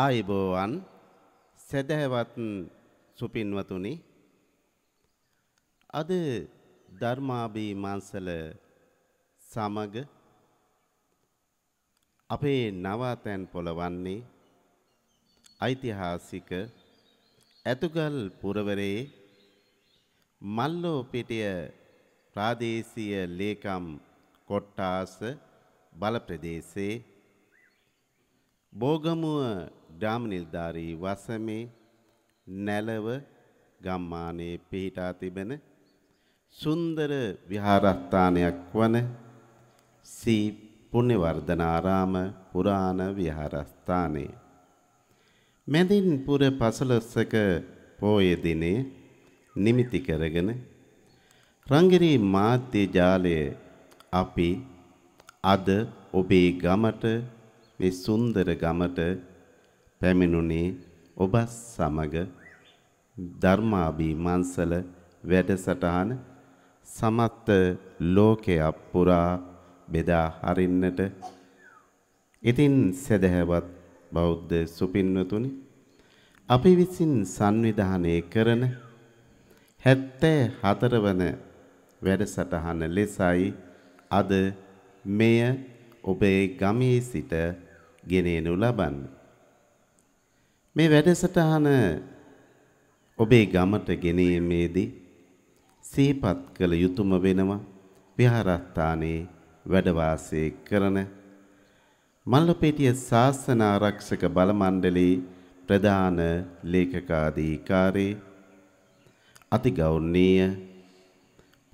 ආයිබෝවන් සැදැහැවත් සුපින්වතුනි අද ධර්මාභී මංසල සමග අපේ නවාතැන් පොළවන්නේ ඓතිහාසික ඇතුගල් පුරවරයේ මල්ලෝ පිටිය ප්‍රාදේශීය ලේකම් කොට්ටාස බල ප්‍රදේශේ බෝගමුව ග්‍රාම නිලධාරී වසමේ නැලව ගම්මානයේ පිහිටා තිබෙන සුන්දර විහාරස්ථානයක් වන සී පුණ්‍යවර්ධනාරාම පුරාණ විහාරස්ථානයේ මැදින් පුර පසළොස්වක පෝය දිනේ නිමිති කරගෙන රංගිරී මාධ්‍ය ජාලය අපි අද ඔබේ ගමට මේ සුන්දර ගමට පැමිණුනේ ඔබ සමග ධර්මාභිමන්සල වැඩසටහන සමත්ත ලෝකයක් පුරා බෙදා හරින්නට ඉතින් සදහැවත් බෞද්ධ සුපින්නතුනි අපි විසින් සංවිධානය කරන 74 වන වැඩසටහන ලෙසයි අද මෙය ඔබේ ගමේ සිට ගෙනෙනු ලබන්නේ මේ වැඩසටහන ඔබේ ගමට ගෙනීමේදී සීපත් කළ යුතුයම වෙනවා විහාරස්ථානයේ වැඩ වාසය කරන මල්ලපේටිය ශාසන ආරක්ෂක බල මණ්ඩලයේ ප්‍රධාන ලේකකාධිකාරී අතිගෞරවනීය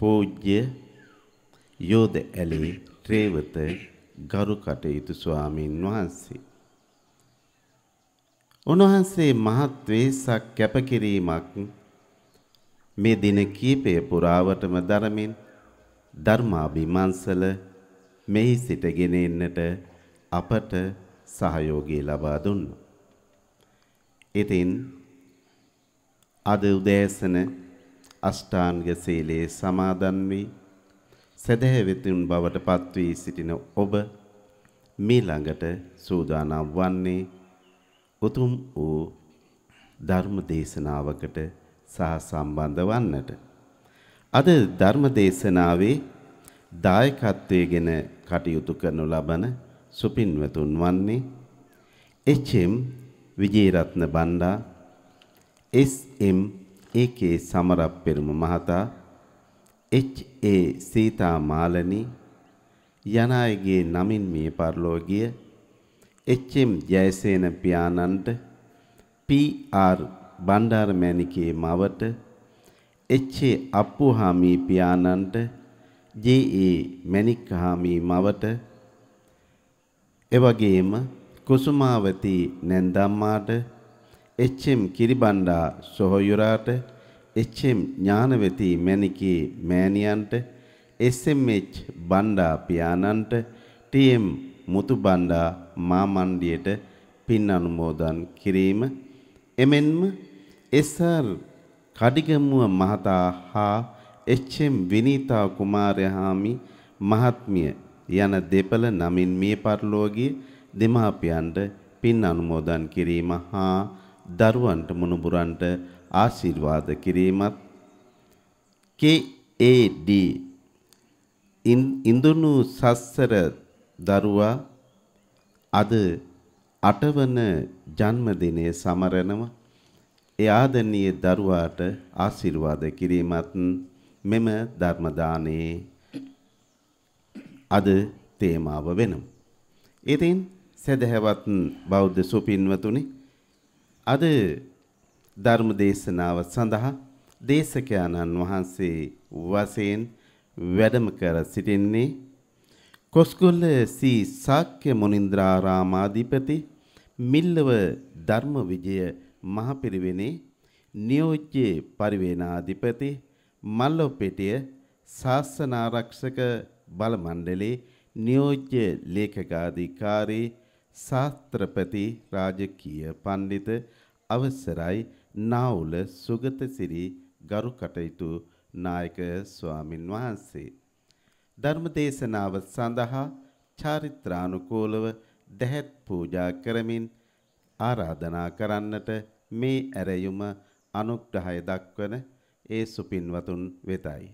පූජ්‍ය යෝධ ඇලේ ත්‍රේවත ගරු කටයුතු ස්වාමින් වහන්සේ උන්වහන්සේ මහත් වේසක් කැපකිරීමක් මේ දින කීපය පුරාවටම දරමින් ධර්මාභිමන්සල මෙහි සිටගෙන එන්නට අපට සහයෝගය ලබා දුන්නා. ඉතින් අද උදෑසන අෂ්ටාංග සීලයේ සමාදන් වී සදහැවතුන් බවට පත් වී සිටින ඔබ මේ ළඟට සූදානම් වන්නේ උතුම් වූ ධර්ම දේශනාවකට සහ සම්බන්ධ වන්නට. අද ධර්ම දේශනාවේ දායකත්වයේගෙන කටයුතු කරනු ලබන සුපින්වතුන් වන්නේ එච්.එම්. විජේරත්න බණ්ඩා එස්.එම්. ඒකේ සමරප්පෙරුම මහතා එච්.ඒ. සීතා මාලනී යනායගේ නමින් මිය පරලෝ ගිය එච් එම් ජයසේන පියාණන්ට පී.ආර්. බණ්ඩාරමැණිකේ මවට එච්.ඒ. අප්පුහාමි පියාණන්ට ජේ.ඒ. මැණික්හාමි මවට එවැගේම කුසුමාවති නැන්දම්මාට එච්.එම්. කිරිබණ්ඩා සොහොයුරාට එච්.එම්. ඥානවති මැණිකේ මෑණියන්ට එස්.එම්.එච්. බණ්ඩා පියාණන්ට ටී.එම්. මුතු බණ්ඩා මා මණ්ඩියට පින් අනුමෝදන් කිරීම එමෙන්ම එස්.ආර්. කඩිගමුව මහතා හා එච්.එම්. විනීතා කුමාරයාමි මහත්මිය යන දෙපළ නමින් මිය පරලෝකයේ දෙමාපියන්ට පින් අනුමෝදන් කිරීම හා දරුවන්ට මුණුබුරන්ට ආශිර්වාද කිරීමත් KAD ඉන්දුණු සස්සර දරුවා අද අටවන ජන්මදිනය සමරනම ඒ ආදරණීය දරුවාට ආශිර්වාද කිරීමත් මෙම ධර්ම දානයේ අද තේමාව වෙනවා. ඉතින් සදහැවත් බෞද්ධ සුපින්වතුනි අද ධර්ම දේශනාව සඳහා දේශකයාණන් වහන්සේ වශයෙන් වැඩම කර සිටින්නේ කොස්ගොල්ල සී සාක්‍ය මුනින්ද්‍රාරාමාධිපති මිල්ලව ධර්මවිජය මහපිරිවෙනේ නියෝජ්‍ය පරිවේනාධිපති මල්ලොපෙටිය ශාසනාරක්ෂක බල මණ්ඩලේ නියෝජ්‍ය ලේඛකාධිකාරී ශාස්ත්‍රපති රාජකීය පඬිත අවසරයි නාවුල සුගතසිරි ගරු කටයුතු නායක ස්වාමින් වහන්සේ ධර්මදේශනාව සඳහා චාරිත්‍රානුකූලව දැහැත් පූජා කරමින් ආරාධනා කරන්නට මේ ඇරයුම අනුග්‍රහය දක්වන ඒ සුපින්වතුන් වෙතයි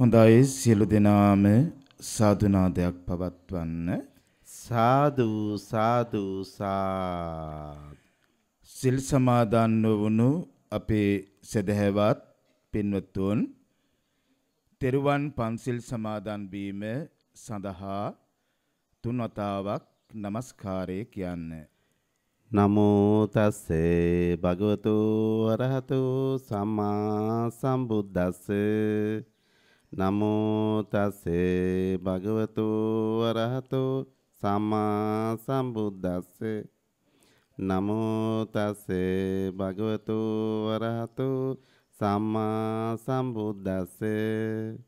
හොඳයි සියලු දෙනාම සාදුනාදයක් පවත්වන්න සාදු සාදු සිල් සමාදන් වුණු අපේ සදහැවත් පින්වත්තුන් තෙරුවන් පන්සිල් සමාදන් වීම සඳහා තුන් වතාවක් নমස්කාරය කියන්නේ නමෝ තස්සේ භගවතු වරහතු සම්මා සම්බුද්දස්සේ නමෝ තස්සේ භගවතු වරහතෝ සම්මා සම්බුද්දස්සේ නමෝ තස්සේ භගවතු වරහතෝ සම්මා සම්බුද්දස්සේ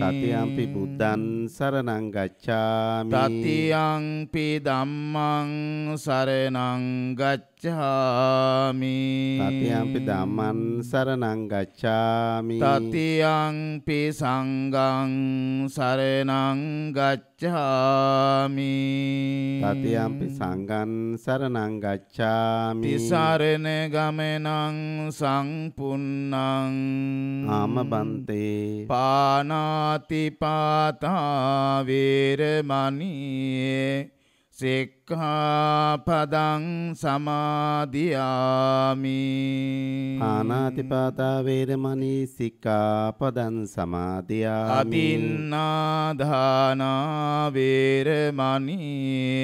තතියම්පි බුද්ධන් සරණං ගච්ඡාමි තතියම්පි ධම්මං සරණං ගච්ඡාමි ගච්ඡාමි තතියම්පි ධම්මං සරණං ගච්ඡාමි තතියම්පි සංඝං සරණං ගච්ඡාමි තතියම්පි සංඝං සරණං ගච්ඡාමි තිසරණ ගමනං සංපුන්නං ආමබන්තේ පානාති පාතා වේරමණී සික්ඛාපදං සමාදියාමි ආනාතිපාතා වේරමණී සික්ඛාපදං සමාදියාමි අදින්නාදානා වේරමණී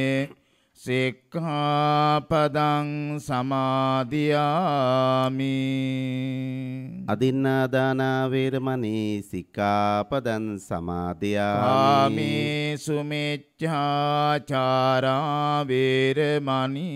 සික්ඛාපදං සමාදියාමි අදින්නාදාන වේරමණී සික්ඛාපදං සමාදියාමි සුමිච්ඡාචාරා වේරමණී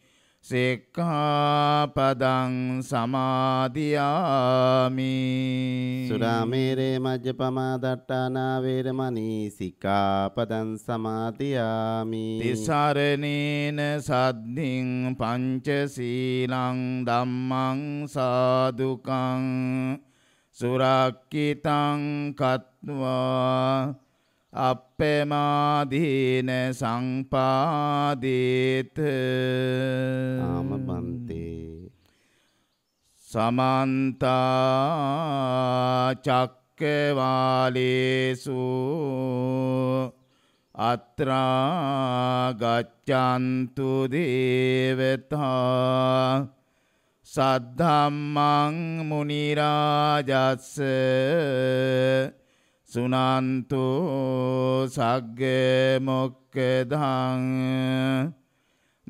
සික්ඛාපදං සමාදියාමි සුරාමේරේ මජ්ජපමා දට්ඨානා වේරමණී සික්ඛාපදං සමාදියාමි තිසරණේන සද්ධින් පංචශීලං ධම්මං සාදුකං සුරක්කිතං කତ୍වා අප්පමාදීන සංපාදීත ආමබන්තේ සමන්ත චක්කවාලේසු අත්‍රා ගච්ඡන්තු දේවතා සද්ධම්මං මුනි රාජස්ස සුනන්තු සග්ගේ මොක්කදං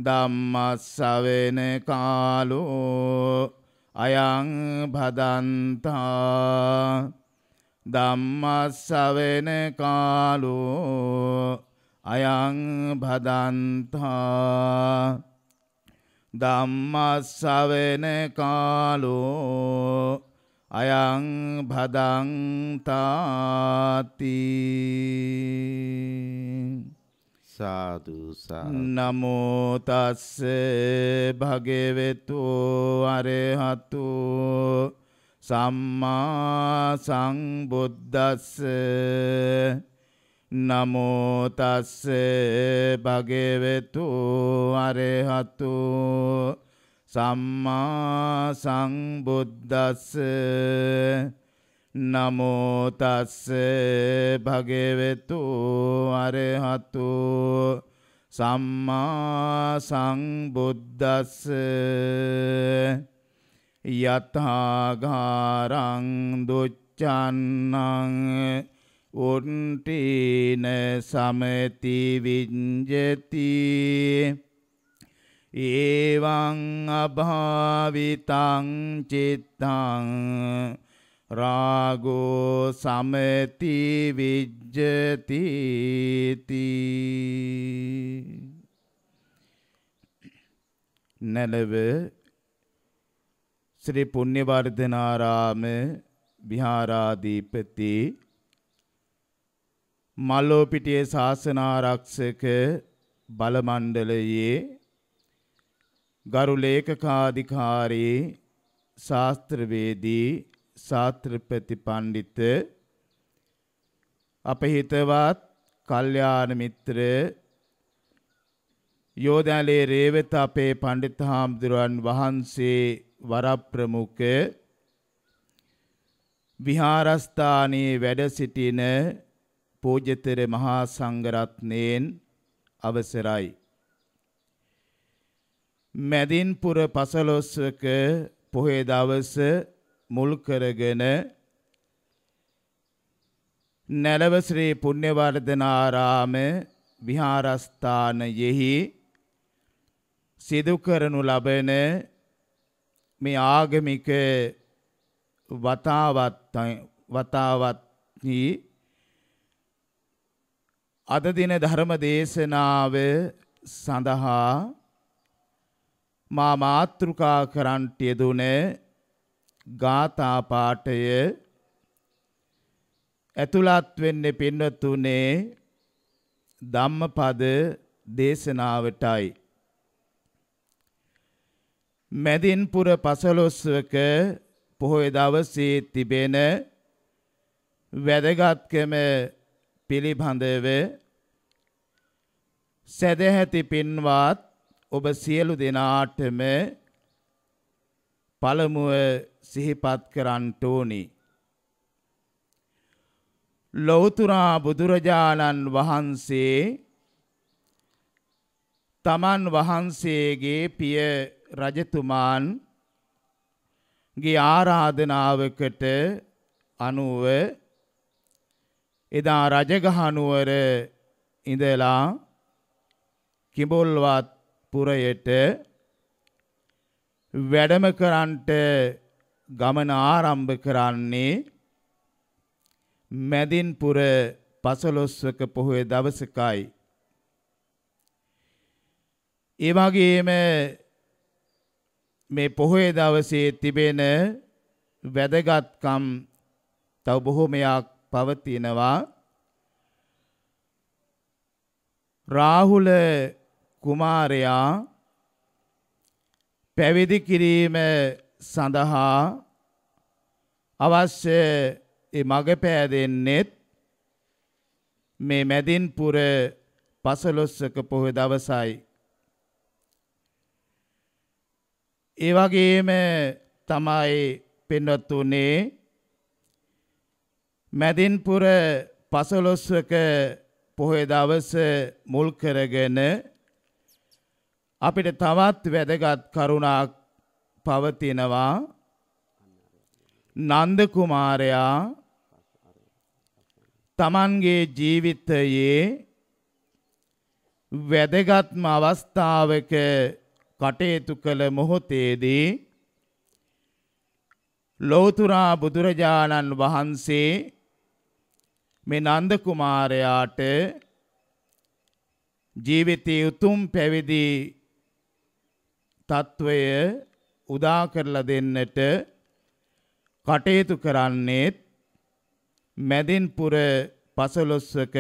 ධම්මස්සවෙන කාලෝ අයං භදන්තා ධම්මස්සවෙන කාලෝ අයං භදන්තා ධම්මස්සවෙන කාලෝ අයං භදන්තාති සාදු නමෝ තස්ස භගවතු අරහතු සම්මා සංබුද්දස්ස නමෝ තස්ස භගවතු අරහතු සම්මා සංබුද්දස්ස නමෝ තස්ස භගවතු අරහතු සම්මා සංබුද්දස්ස යතහාගාරං දුච්චන්නං උන්ටීන සමති විඤ්ජති ඒවං අභාවිතං චිත්තං රාගෝ සමති විජ්ජති නැලව ශ්‍රී පුණ්‍යවර්ධනාරාම විහාරාධිපති මල්ලෝපිටියේ ශාසනාරක්ෂක බලමණ්ඩලයේ ගරු ලේකකාධිකාරී ශාස්ත්‍රවේදී ශාස්ත්‍රපති පඬිත අප හිතවත් කල්යාණ මිත්‍ර යෝධාලේ රේවත අපේ පඬිත් හාමුදුරන් වහන්සේ වරප්‍රමුඛ විහාරස්ථානයේ වැඩ සිටින පූජ්‍යතර මහා සංඝරත්නයෙන් අවසරයි මැදින්පුර පසළොස්වක පොහේ දවස මුල් කරගෙන නැලව ශ්‍රී පුණ්‍යවර්ධන ආරාම විහාරස්ථානයෙහි සිදු කරනු ලබන මේ ආගමික වතාවත් වතාවත්හි අද දින ධර්ම දේශනාව සඳහා මා මාත්‍රුකා කරන්ට යෙදුනේ ගාථා පාඨය ඇතුළත් වෙන්නේ පින්වත්තුනේ ධම්මපද දේශනාවටයි මැදින්පුර පසළොස්වක පොහොය දවසේ තිබෙන වැදගත්කම පිළිබඳව සදැහැති පින්වත් ඔබ සියලු දෙනාටම පළමුව සිහිපත් කරන්ට ඕනි. ලෞතුරා බුදුරජාණන් වහන්සේ තමන් වහන්සේගේ පිය රජතුමාන් ගේ ආරාධනාවකට අනුව එදා රජගහනුවර ඉඳලා කිඹුල්වත් පුරයට වැඩම කරන්නට ගමන ආරම්භ කරන්නේ මැදින්පුර පසළොස්වක පොහොය දවසකයි. ඒ වගේම මේ පොහොය දවසේ තිබෙන වැදගත්කම් තව බොහෝමයක් පවතිනවා. රාහුල කුමාරයා පැවිදි කිරීම සඳහා අවශ්‍ය ඒ මග පෑදෙන්නෙත් මේ මැදින්පුර පසළොස්වක පොහොය දවසයි. ඒ වගේම තමයි පෙන්වත්තුනේ මැදින්පුර පසළොස්වක පොහොය දවස මුල් කරගෙන අපිට තවත් වැදගත් කරුණක් පවතිනවා නන්ද කුමාරයා තමන්ගේ ජීවිතයේ වැදගත්ම අවස්ථාවක කටයුතු කළ මොහොතේදී ලෝතුරා බුදුරජාණන් වහන්සේ මේ නන්ද කුමාරයාට ජීවිතයේ උතුම් පැවිදි තත්වය උදා කරලා දෙන්නට කටයුතු කරන්නේත් මැදින්පුර පසළොස්වක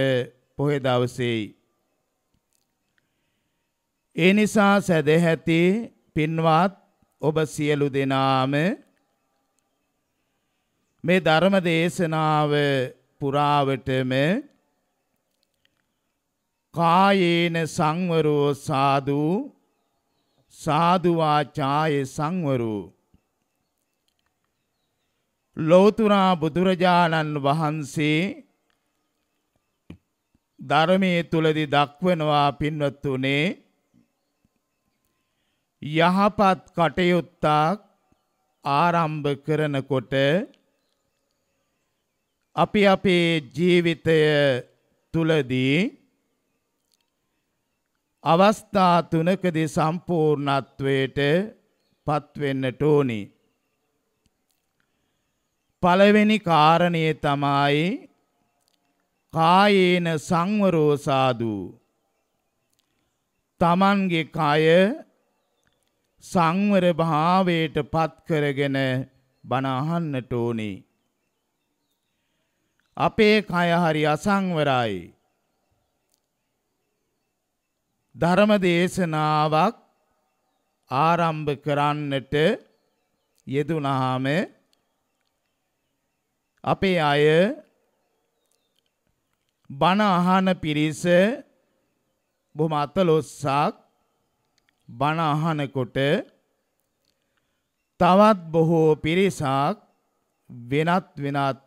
පොහොය දවසේයි. ඒ නිසා සදැහැති පින්වත් ඔබ සියලු දෙනාම මේ ධර්ම දේශනාව පුරාවටම කායේන සංවරෝ සාදු සාදු වාචායේ සංවරු ලෞතර බුදුරජාණන් වහන්සේ ධර්මයේ තුලදී දක්වනවා පින්වත්තුනේ යහපත් කටයුත්තක් ආරම්භ කරනකොට අපි අපේ ජීවිතය තුලදී අවස්ථා තුනකදී සම්පූර්ණත්වයට පත්වෙන්නට ඕනි. පළවෙනි කාරණය තමයි කායේන සංවරෝ සාදු. Tamange කය සංවර භාවයට පත් කරගෙන බණ අහන්නට ඕනි. අපේ කය හරි අසංවරයි. ධර්ම දේශනාවක් ආරම්භ කරන්නට යෙදුනහම අපේ අය බණ අහන පිරිස බොහොම අතලොස්සක් බණ අහනකොට තවත් බොහෝ පිරිසක් වෙනත් වෙනත්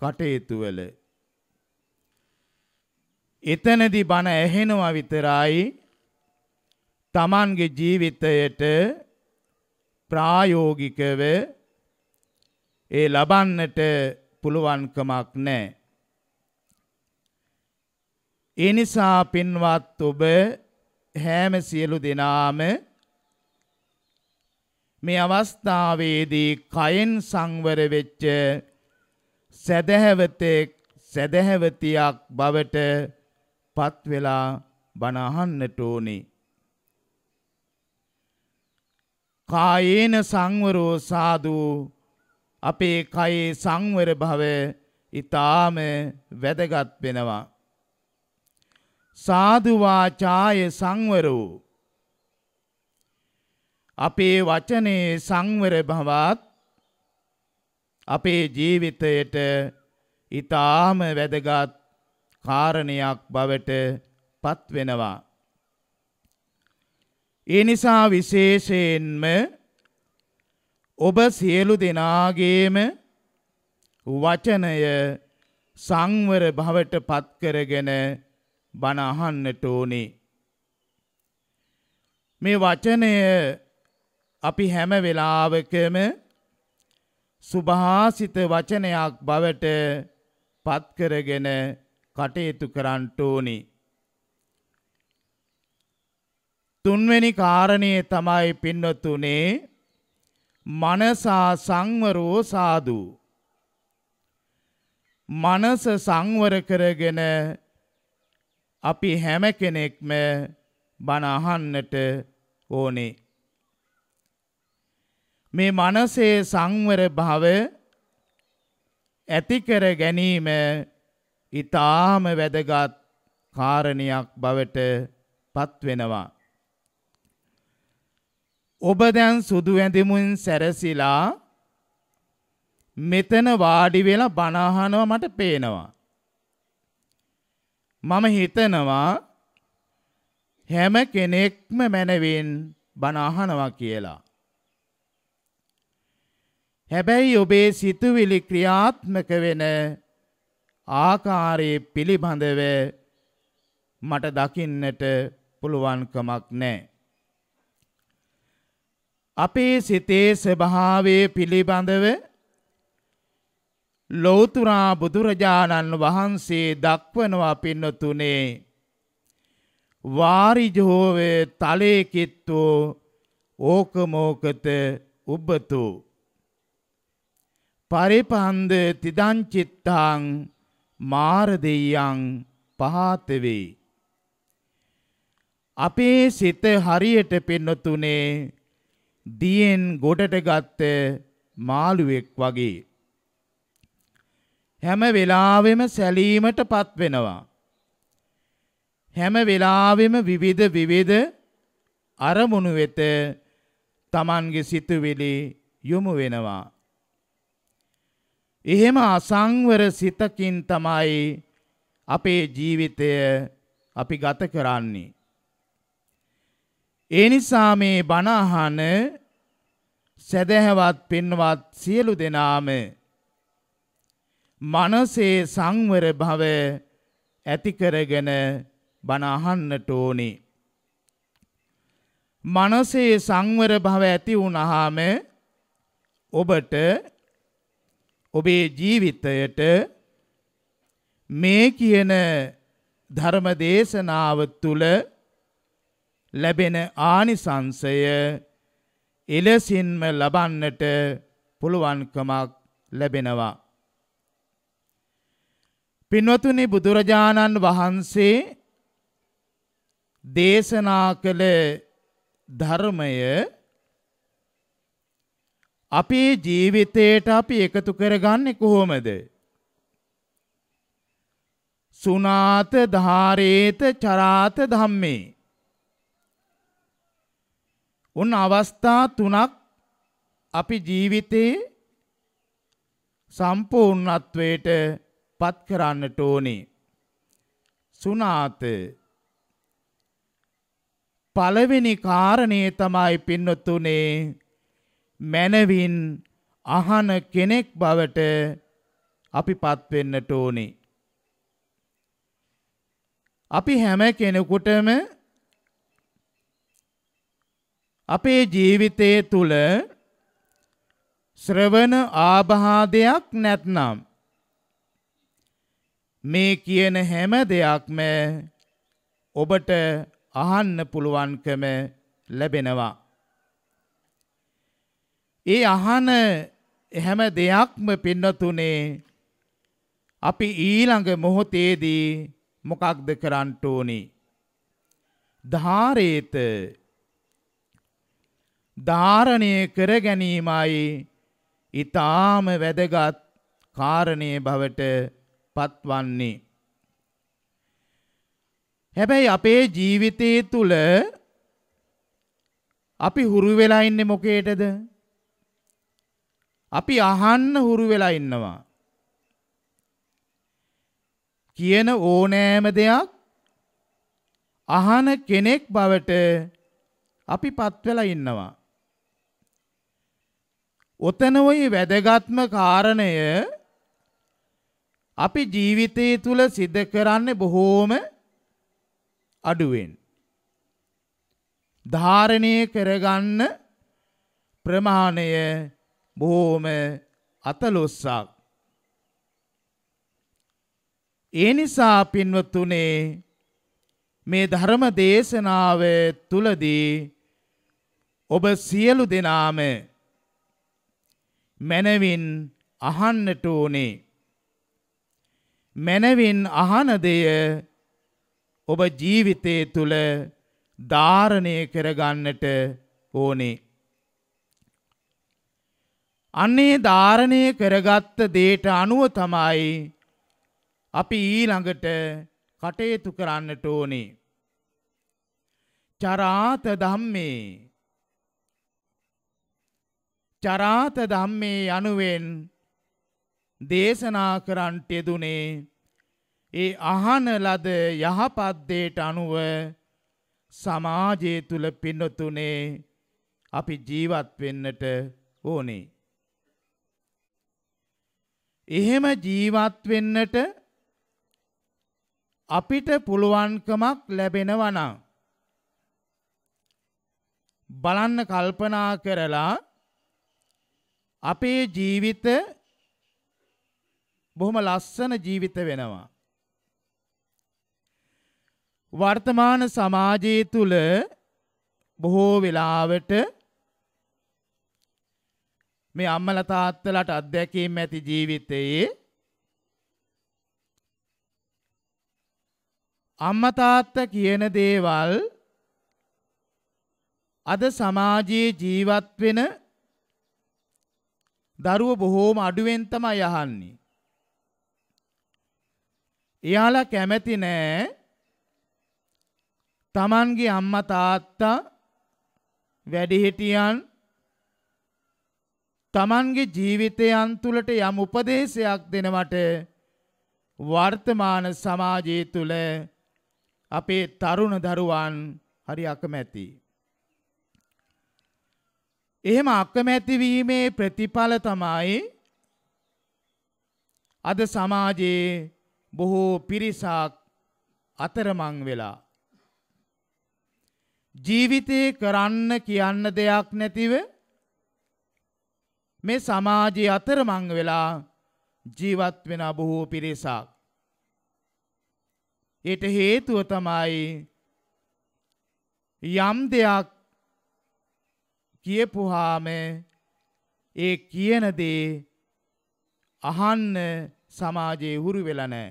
කටයුතු වල එතනදී බණ ඇහෙනවා විතරයි තමන්ගේ ජීවිතයට ප්‍රායෝගිකව ඒ ලබන්නට පුළුවන්කමක් නැහැ. ඒ නිසා පින්වත් ඔබ හැම සියලු දෙනාම මේ අවස්ථාවේදී කයෙන් සංවර වෙච්ච සදහැවතෙක් සදහැවතියක් බවට පත් වෙලා බණ අහන්නට ඕනේ. කායේන සංවරෝ සාදු අපේ කයේ සංවර භව ඊටාම වැදගත් වෙනවා සාදු වාචාය සංවරෝ අපේ වචනේ සංවර භවත් අපේ ජීවිතයට ඊටාම වැදගත් කාරණයක් බවට පත් වෙනවා ඒ නිසා විශේෂයෙන්ම ඔබ සියලු දෙනාගේම වචනය සංවර භවට පත් කරගෙන බණ අහන්නට ඕනේ. මේ වචනය අපි හැම වෙලාවකම සුභාසිත වචනයක් බවට පත් කරගෙන කටයුතු කරන්න ඕනේ. තුන්වෙනි කාරණය තමයි පින්නතුනේ මනසා සංවරෝ සාදු. මනස සංවර කරගෙන අපි හැම කෙනෙක්ම බණ අහන්නට ඕනේ. මේ මනසේ සංවර භව ඇති කර ගැනීම ඊටාම වැදගත් කාරණයක් බවට පත් වෙනවා. ඔබ දැන් සුදු ඇඳිමුන් සැරසිලා මෙතන වාඩි වෙලා බණ අහනවා මට පේනවා. මම හිතනවා හැම කෙනෙක්ම මැනවෙන් බණ අහනවා කියලා. හැබැයි ඔබේ සිතුවිලි ක්‍රියාත්මක වෙන ආකාරයේ පිළිබඳව මට දකින්නට පුළුවන්කමක් නැහැ. අපේ සිතේ ස්වභාවය පිළිබඳව ලෞතුරා බුදුරජාණන් වහන්සේ දක්වනවා පින්නතුනේ වාරිජෝවේ තලේකිත්තෝ ඕකමෝකත උබ්බතු පරිපහන්ද තිදංචිත්තං මාරදෙයං පහතවේ අපේ සිත හරියට පින්නතුනේ දියෙන් ගොඩට ගත්ත මාළුවෙක් වගේ. හැම වෙලාවෙම සැලීමට පත් වෙනවා. හැම වෙලාවෙම විවිධ විවිධ අරමුණු වෙත Tamange සිතුවිලි යොමු වෙනවා. එහෙම අසංවර සිතකින් තමයි අපේ ජීවිතය අපි ගත කරන්නේ. ඒ නිසා මේ බණ අහන සදහැවත් පින්වත් සියලු දෙනාම මනසේ සංවර භව ඇති කරගෙන බණ අහන්නට ඕනේ. මනසේ සංවර භව ඇති වුණාම ඔබට ඔබේ ජීවිතයට මේ කියන ධර්ම දේශනාව තුළ ලැබෙන ආනිසංසය එලෙසින්ම ලබන්නට පුළුවන්කමක් ලැබෙනවා. පින්වතුනි බුදුරජාණන් වහන්සේ දේශනා කළ ධර්මය අපේ ජීවිතයට අපි එකතු කරගන්නේ කොහොමද? සුනාත ධාරේත චරාත ධම්මේ උන් අවස්ථා තුනක් අපි ජීවිතේ සම්පූර්ණත්වයට පත් කරන්නට ඕනේ. සුනාත පළවෙනි කාරණේ තමයි පින්නතුනේ මනවින් අහන කෙනෙක් බවට අපිපත් වෙන්නට ඕනේ. අපි හැම කෙනෙකුටම අපේ ජීවිතයේ තුල ශ්‍රවණ ආභාදයක් නැත්නම් මේ කියන හැම දෙයක්ම ඔබට අහන්න පුළුවන්කම ලැබෙනවා. ඒ අහන හැම දෙයක්ම පින්නතුනේ අපි ඊළඟ මොහොතේදී මොකක්ද කරන්න ඕනි? ධාරේත ධාරණය කර ගැනීමයි ඊටාම වැදගත් කාරණේ බවට පත්වන්නේ. හැබැයි අපේ ජීවිතයේ තුල අපි හුරු වෙලා ඉන්නේ මොකේටද? අපි අහන්න හුරු වෙලා ඉන්නවා. කියන ඕනෑම දෙයක් අහන කෙනෙක් බවට අපි පත් වෙලා ඉන්නවා. ඔතන ওই වැදගත්ම කාරණය අපි ජීවිතය තුල සිද්ධ කරන්නේ බොහෝම අඩුවෙන්. ධාරණය කරගන්න ප්‍රමාණය බොහෝම අතලොස්සක්. ඒ නිසා පින්වතුනේ මේ ධර්ම දේශනාව තුලදී ඔබ සියලු දෙනාම මනවින් අහන්නට ඕනේ. මනවින් අහන දෙය ඔබ ජීවිතයේ තුල ධාරණය කරගන්නට ඕනේ. අන්නේ ධාරණය කරගත්ත දේට අනුව තමයි අපි ඊළඟට කටයුතු කරන්නට ඕනේ. චරාත ධම්මේ චරාත ධම්මේ යනුවෙන් දේශනා කරන්ට යෙදුනේ ඒ අහන ලද යහපත් දෙයට අනුව සමාජය තුල පින්නතුනේ අපි ජීවත් වෙන්නට ඕනේ. එහෙම ජීවත් වෙන්නට අපිට පුළුවන්කමක් ලැබෙනවා නම් බලන්න කල්පනා කරලා අපේ ජීවිත බොහොම ලස්සන ජීවිත වෙනවා. වර්තමාන සමාජයේ තුල බොහෝ වෙලාවට මේ අම්මලා තාත්තලාට අත්දැකීම් ඇති ජීවිතයේ අම්මා තාත්තා කියන දේවල් අද සමාජයේ ජීවත් වෙන දරුව බොහෝම අඩුවෙන් තමයි අහන්නේ. එයාලා කැමති නෑ තමන්ගේ අම්මා තාත්තා වැඩිහිටියන් තමන්ගේ ජීවිතයන් තුළට යම් උපදේශයක් දෙනවට වර්තමාන සමාජය තුළ අපේ තරුණ දරුවන් හරි අකමැතියි. එහෙම අකමැති වීමේ ප්‍රතිඵල තමයි අද සමාජයේ බොහෝ පිරිසක් අතරමං වෙලා ජීවිතේ කරන්න කියන්න දෙයක් නැතිව මේ සමාජයේ අතරමං වෙලා ජීවත් වෙන බොහෝ පිරිසක් ඒට හේතුව තමයි යම් දෙයක් කියපුහාම ඒ කියන දේ අහන්න සමාජයේ හුරු වෙලා නැහැ.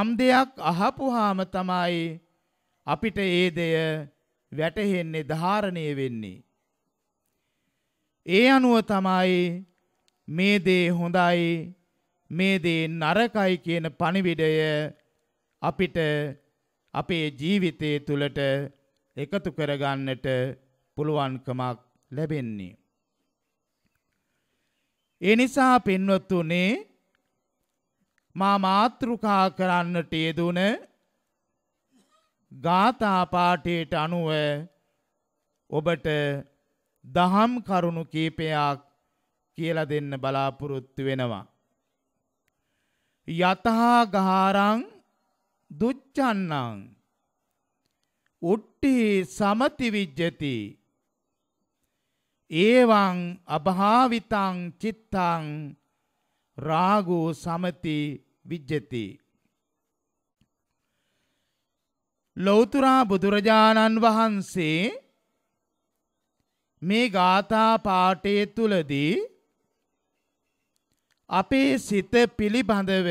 යම් දෙයක් අහපුහාම තමයි අපිට ඒ දෙය වැටහෙන්නේ ධාරණය වෙන්නේ. ඒ අනුව තමයි මේ දේ හොඳයි මේ දේ නරකයි කියන පණිවිඩය අපිට අපේ ජීවිතයේ තුලට එකතු කරගන්නට පුළුවන්කමක් ලැබෙන්නේ. ඒ නිසා පින්වත්තුනේ මා මාත්‍රුකා කරන්නට යෙදුන ගාථා පාඨයට අනුව ඔබට දහම් කරුණු කීපයක් කියලා දෙන්න බලාපොරොත්තු වෙනවා. යතහා ගහාරං දුච්චන්නං උට්ටි සමති විජ්ජති ඒවං අභාවිතං චිත්තං රාගෝ සමති විජ්ජති ලෞතුරා බුදුරජාණන් වහන්සේ මේ ගාථා පාඨයේ තුලදී අපේ සිත පිළිබඳව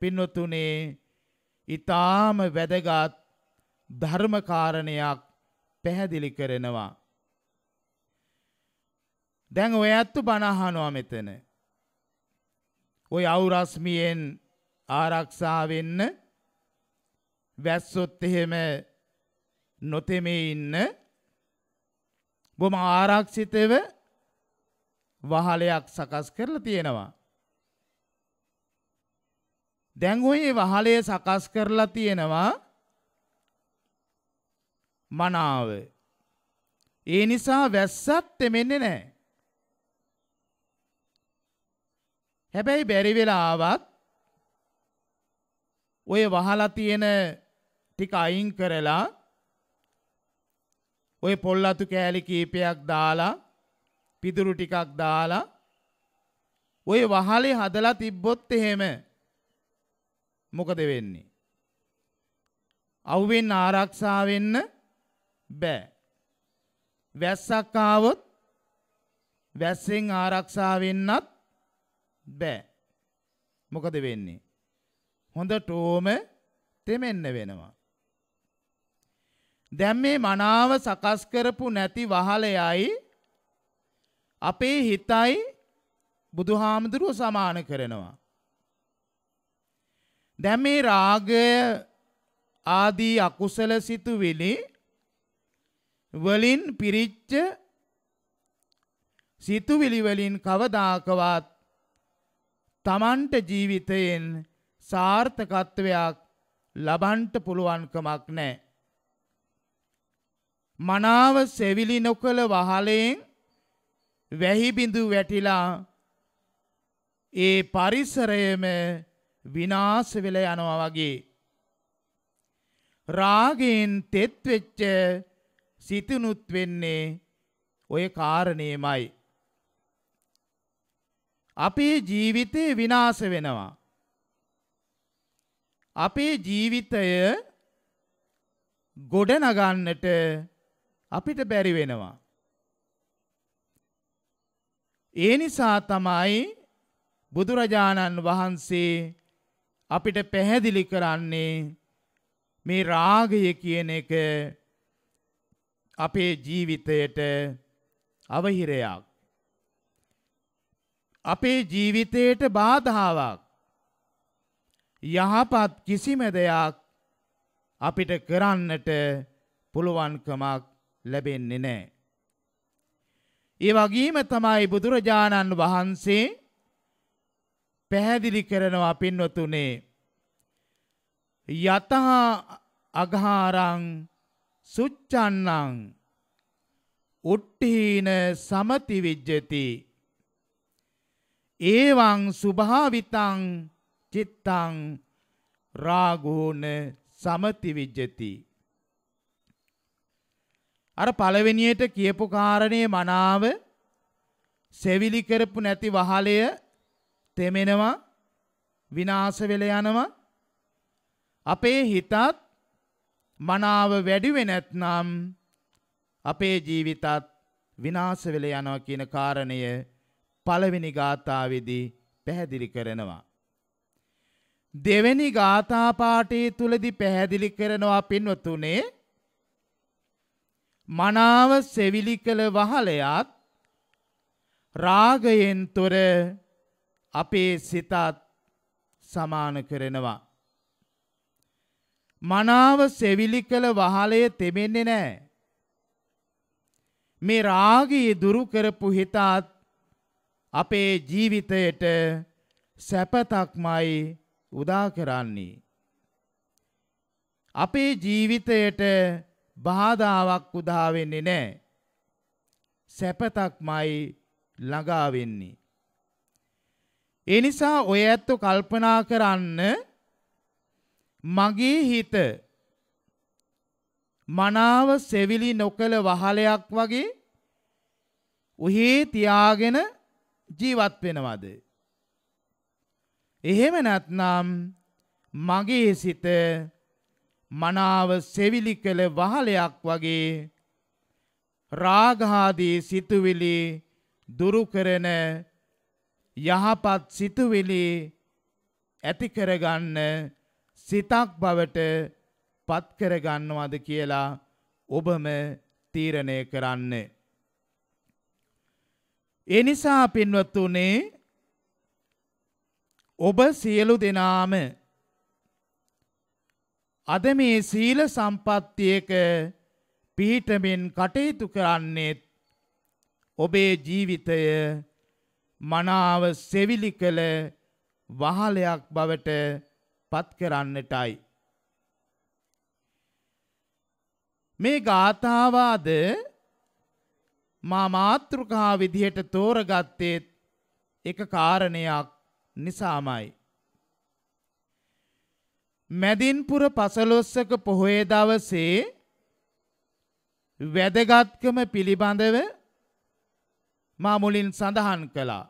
පින්නතුනේ ඊටාම වැදගත් ධර්මකාරණයක් පැහැදිලි කරනවා. දැන් ඔය ඇත්තු බණහනවා මෙතන. ඔය අවුරස්මියෙන් ආරක්ෂා වෙන්න වැස්සොත් එහෙම නොතෙමේ ඉන්න බොම ආරක්ෂිතව වහලයක් සකස් කරලා තියෙනවා. දැන් ඔය වහලය සකස් කරලා තියෙනවා මනාව. ඒ නිසා වැස්සත් තෙමෙන්නේ නැහැ. හැබැයි බැරි වෙලාවත් ඔය වහලා තියෙන ටික අයින් කරලා ඔය පොල් අතු කෑලි කීපයක් දාලා පිදුරු ටිකක් දාලා ඔය වහලේ හදලා තිබ්බොත් එහෙම මොකද වෙන්නේ? අවුවෙන් ආරක්ෂා වෙන්න බෑ. වැස්සක් ආවොත් වැස්සෙන් ආරක්ෂා වෙන්නත් බෑ. මොකද වෙන්නේ? හොඳටම තෙමෙන්න වෙනවා. දැන් මේ මනාව සකස් කරපු නැති වහලයයි අපේ හිතයි බුදුහාමුදුරුව සමාන කරනවා. දැන් මේ රාගය ආදී අකුසල සිතුවිලි වලින් පිරිච්ච සිතුවිලි වලින් කවදාකවත් තමන්ට ජීවිතයෙන් සාර්ථකත්වයක් ලබන්ට පුළුවන්කමක් නැහැ. මනාව සෙවිලි නොකළ වහලයෙන් වැහිබිඳු වැටිලා ඒ පරිසරයම විනාශ වෙලා යනවා වගේ. රාගයෙන් තෙත් වෙච්ච සිතුනුත් වෙන්නේ ඔය කාරණේමයි. අපේ ජීවිතේ විනාශ වෙනවා. අපේ ජීවිතය ගොඩනගන්නට අපිට බැරි වෙනවා. ඒ නිසා තමයි බුදුරජාණන් වහන්සේ අපිට පැහැදිලි කරන්නේ මේ රාගය කියන එක අපේ ජීවිතයට අවහිරයක් අපේ ජීවිතයට බාධාවක් යහපත් කිසිම දෙයක් අපිට කරන්නට පුළුවන්කමක් ලැබෙන්නේ නැහැ. ඒ වගේම තමයි බුදුරජාණන් වහන්සේ පැහැදිලි කරනවා පින්වතුනේ යතහ අගහාරං සුච්චන්නං උට්ඨීන සමති විජ්ජති ඒවං සුභාවිතං චිත්තං රාගෝන සමති විජ්ජති අර පළවෙනියට කියපු කාරණේ මනාව සෙවිලි කරපු නැති වහලය තෙමෙනවා විනාශ වෙලා යනවා අපේ හිතත් මනාව වැඩිවෙ නැත්නම් අපේ ජීවිතත් විනාශ වෙලා යනවා කියන කාරණය පළවෙනි ගාථාවේදී පැහැදිලි කරනවා. දෙවෙනි ගාථා පාඨයේ තුලදී පැහැදිලි කරනවා පින්වතුනේ මනාව සෙවිලි කළ වහලයක් රාගයෙන් තොර අපේ සිතත් සමාන කරනවා. මනාව සෙවිලි කළ වහලය තෙමෙන්නේ නෑ. මේ රාගයේ දුරු කරපු හිතත් අපේ ජීවිතයට සැපතක්මයි උදා කරන්නේ. අපේ ජීවිතයට බාධාවක් උදා වෙන්නේ නැහැ. සැපතක්මයි ළඟා වෙන්නේ. ඒ නිසා ඔය ඇත්ත කල්පනා කරන්න මගේ හිත මනාව සෙවිලි නොකළ වහලයක් වගේ උහේ තියාගෙන ජීවත් වෙනවද? එහෙම නැත්නම් මගේ සිත මනාව සෙවිලි කළ වහලයක් වගේ රාගාදී සිතුවිලි දුරු කරන යහපත් සිතුවිලි ඇති කරගන්න සිතක් බවට පත්කර ගන්නවද කියලා ඔබම තීරණය කරන්න. ඒ නිසා පින්වත්තුනේ ඔබ සියලු දෙනාම අද මේ සීල සම්පත්තියක පිහිටමින් කටයුතු කරන්නේත් ඔබේ ජීවිතය මනාව සෙවිලි කළ වහලයක් බවට පත් කරන්නටයි. මේ ගාථාවාද මා මාතෘකා විදිහට තෝරගත්තේත් එක කාරණයක් නිසාමයි. මැදින්පුර පසළොස්සක පොහොය දවසේ වැදගත්කම පිළිබඳව මා මුලින් සඳහන් කළා.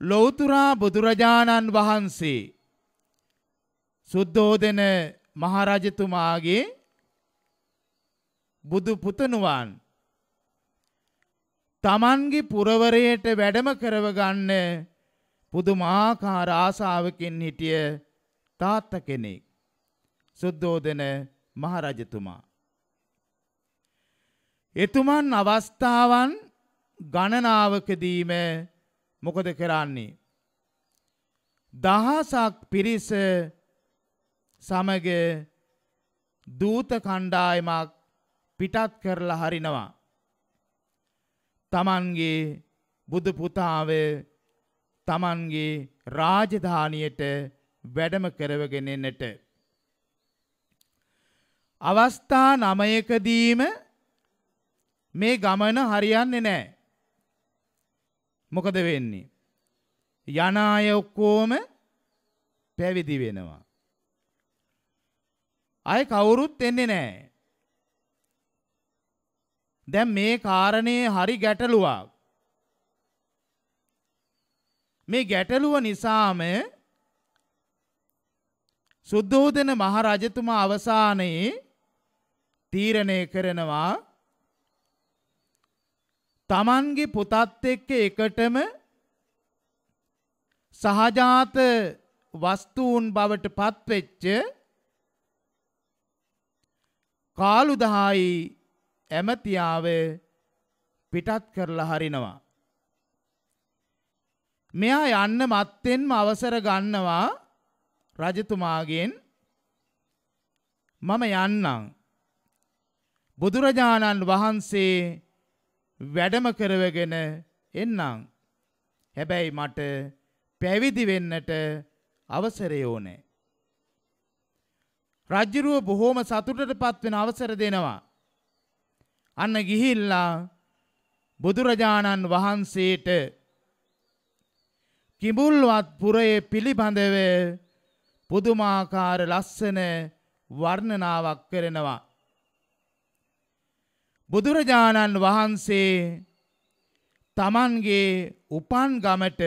ලෞතුරා බුදුරජාණන් වහන්සේ සුද්ධෝදන මහරජතුමාගේ බුදු පුතණුවන් තමන්ගේ පුරවරයට වැඩම කරවගන්න පුදුමාකාර ආසාවකින් හිටිය තාත්ත කෙනෙක් සුද්ධෝදන මහරජතුමා එතුමන් අවස්ථාවන් ගණනාවකදීම මොකද කරන්නේ. දහසක් පිරිස සමග දූත කණ්ඩායමක් පිටත් කරලා හරිනවා. තමන්ගේ බුදු පුතාව තමන්ගේ රාජධානියට වැඩම කරවගෙන එන්නට. අවස්ථා නමයකදීම මේ ගමන හරියන්නේ නැහැ. මොකද වෙන්නේ? යන අය ඔක්කොම පැවිදි වෙනවා. අය කවුරුත් එන්නේ නැහැ. දැන් මේ කාරණේ හරි ගැටලුවක්. මේ ගැටලුව නිසාම සුද්ධෝදන මහරජතුමා අවසානයේ තීරණය කරනවා තමන්ගේ පුතත් එක්ක එකටම සහජාත වස්තුූන් බවට පත්වෙච්ච කාලුදහායි ඇමතියාව පිටත් කරලා හරිනවා. මෙයා යන්න මත්තෙන්ම අවසර ගන්නවා රජතුමාගෙන් මම යන්නම්. බුදුරජාණන් වහන්සේ වැඩම කරවගෙන එන්නම්. හැබැයි මට පැවිදි වෙන්නට අවසරය ඕනේ. රජ්ජුරුව බොහෝම සතුටටපත් වෙන අවසර දෙනවා. අන්න ගිහිල්ලා බුදුරජාණන් වහන්සේට කිඹුල්වත් පුරයේ පිළිබඳව පුදුමාකාර ලස්සන වර්ණනාවක් කරනවා. බුදුරජාණන් වහන්සේ තමන්ගේ උපන් ගමට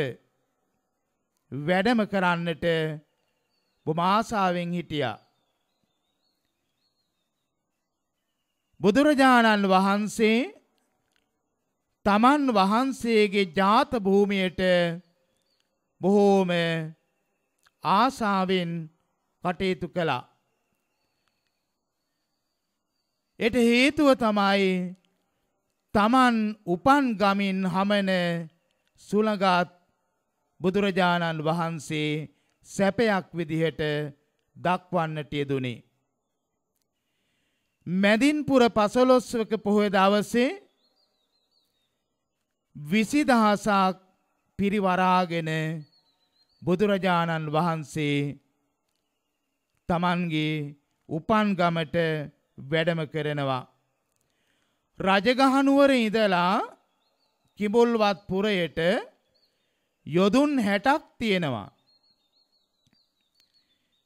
වැඩම කරන්නට බොම ආසාවෙන් හිටියා. බුදුරජාණන් වහන්සේ තමන් වහන්සේගේ ජාත භූමියට බොහෝම ආසාවෙන් කටයුතු කළා. එට හේතුව තමයි තමන් උපන් ගමින් හමන සුළඟත් බුදුරජාණන් වහන්සේ සැපයක් විදිහට දක්වන්නට යෙදුනේ. මැදින්පුර පසළොස්වක පොහොය දවසේ විසිදහසක් පිරිවරාගෙන බුදුරජාණන් වහන්සේ තමන්ගේ උපන්ගමට වැඩම කරනවා. රජගහනුවර ඉඳලා කිඹුල්වත් පුරයට යොදුන් හැටක් තියෙනවා.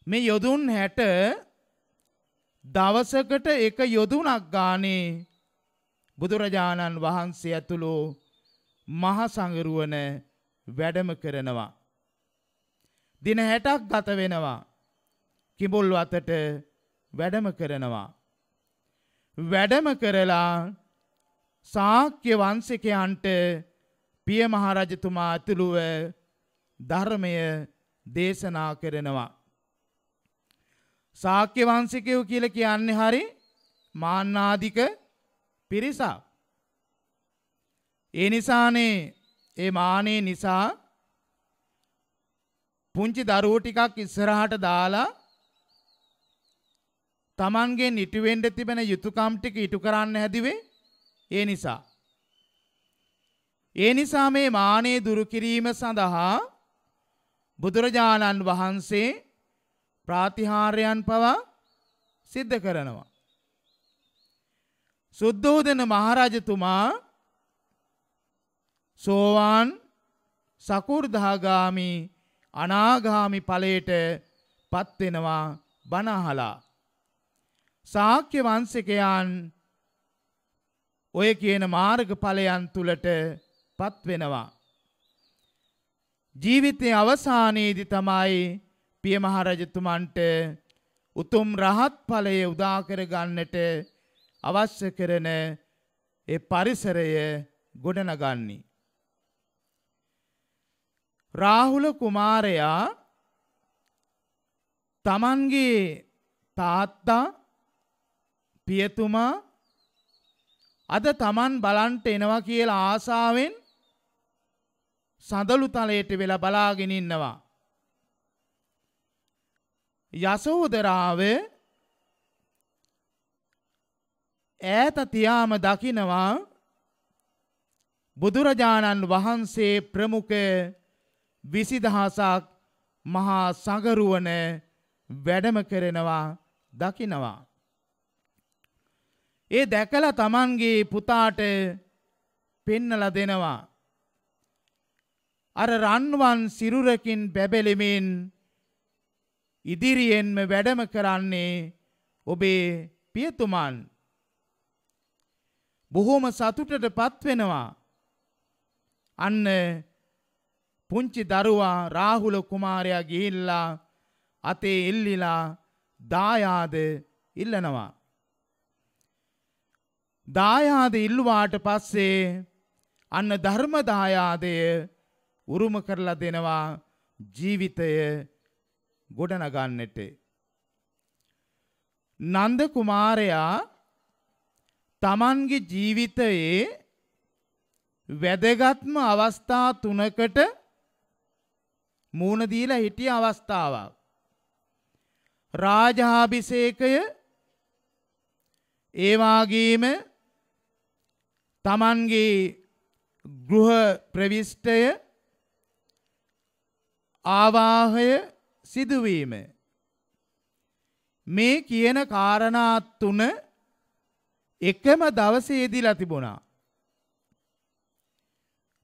මේ යොදුන් හැට දවසකට එක යොදුනක් ගානේ බුදුරජාණන් වහන්සේ ඇතුළු මහ සංගරුවන වැඩම කරනවා. දින 60ක් ගත වෙනවා. කිඹුල් වතට වැඩම කරනවා. වැඩම කරලා ශාක්‍ය වංශිකයන්ට පිය මහරජතුමා ඇතුළුව ධර්මය දේශනා කරනවා. ශාක්‍ය වංශිකයෝ කියලා කියන්නේ හරි මාන්නාධික පිරිසක්. ඒ නිසානේ ඒ මානේ නිසා පුංචි දරුවෝ ටිකක් ඉස්සරහට දාලා තමන්ගේ නිටුවෙන්ඩ තිබෙන යුතුකම් ටික ඉටු කරන්න හැදිවේ ඒ නිසා. ඒ නිසා මේ මානයේ දුරුකිරීම සඳහා බුදුරජාණන් වහන්සේ ප්‍රාතිහාරයන් පවා සිද්ධ කරනවා. සුද්ධෝදන මහරජතුමා සෝවාන් සකුර්දාගාමි අනාගාමි ඵලයට පත්වෙනවා බනහලා ශාක්‍ය වංශකයන් ඔය කියන මාර්ගඵලයන් තුලට පත් වෙනවා. ජීවිතයේ අවසානයේදී තමයි පියමහරජතුමන්ට උතුම් රහත් ඵලය උදා කරගන්නට අවශ්‍ය කරන ඒ පරිසරය ගොඩනගන්නේ. රාහුල කුමාරයා තමන්ගේ තාත්තා පියතුමා අද Taman බලන්ට එනවා කියලා ආසාවෙන් සඳලු තලයට වෙලා බලාගෙන ඉන්නවා. යසෝදරාව ඈත තියාම දකිනවා බුදුරජාණන් වහන්සේ ප්‍රමුඛ විසිදහසක් මහා සගරුවන වැඩම කරනවා දකිනවා. ඒ දැකලා තමන්ගේ පුතාට පෙන්නල දෙනවා. අර රන්වන් සිරුරකින් බැබෙලිමින් ඉදිරියෙන්ම වැඩම කරන්නේ ඔබේ පියතුමන්. බොහෝම සතුටට පත්වෙනවා. අන්න පුංචි දරුවා රාහුල කුමාරයා ගිහිල්ලා අතේ එල්ලිලා දායාද ඉල්ලනවා. දායාද ඉල්ලුවාට පස්සේ අන්න ධර්ම දායාදය උරුම කරලා දෙනවා ජීවිතය ගොඩනගන්නට. නන්ද කුමාරයා තමන්ගේ ජීවිතයේ වැදගත්ම අවස්ථා තුනකට මූණ දීලා හිටිය අවස්ථාවක්. රාජාභිෂේකය ඒ වගේම තමන්ගේ ගෘහ ප්‍රවිෂ්ටය ආවාහය සිදුවීම මේ කියන කාරණා තුන එකම දවසේදීලා තිබුණා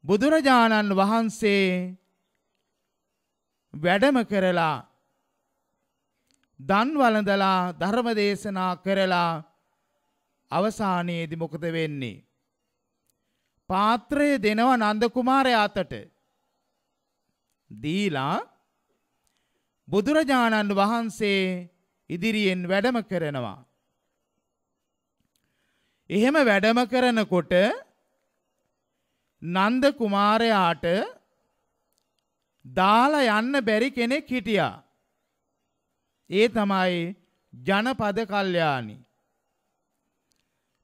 බුදුරජාණන් වහන්සේ වැඩම කරලා දන් වළඳලා ධර්ම දේශනා කරලා අවසානයේදී මොකද වෙන්නේ පාත්‍රය දෙනවා නන්ද කුමාරයාතට දීලා බුදුරජාණන් වහන්සේ ඉදිරියෙන් වැඩම කරනවා. එහෙම වැඩම කරනකොට නන්ද කුමාරයාට දාලා යන්න බැරි කෙනෙක් හිටියා. ඒ තමයි ජනපද කල්යාණි.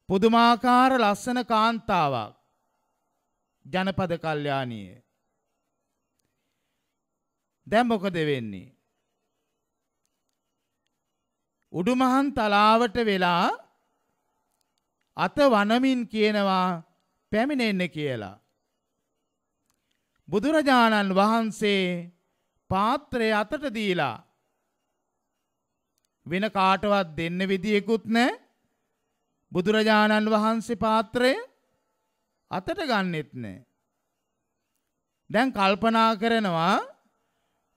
පුදුමාකාර ලස්සන කාන්තාවක්. ජනපද කල්යාණිය. දැන් මොකද වෙන්නේ? උඩුමහන් තලාවට වෙලා අත වනමින් කියනවා පැමිණෙන්න කියලා. බුදුරජාණන් වහන්සේ පාත්‍රය අතට දීලා වෙන කාටවත් දෙන්න විදියකුත් නැහැ. බුදුරජාණන් වහන්සේ පාත්‍රය අතට ගන්නෙත් නෑ. දැන් කල්පනා කරනවා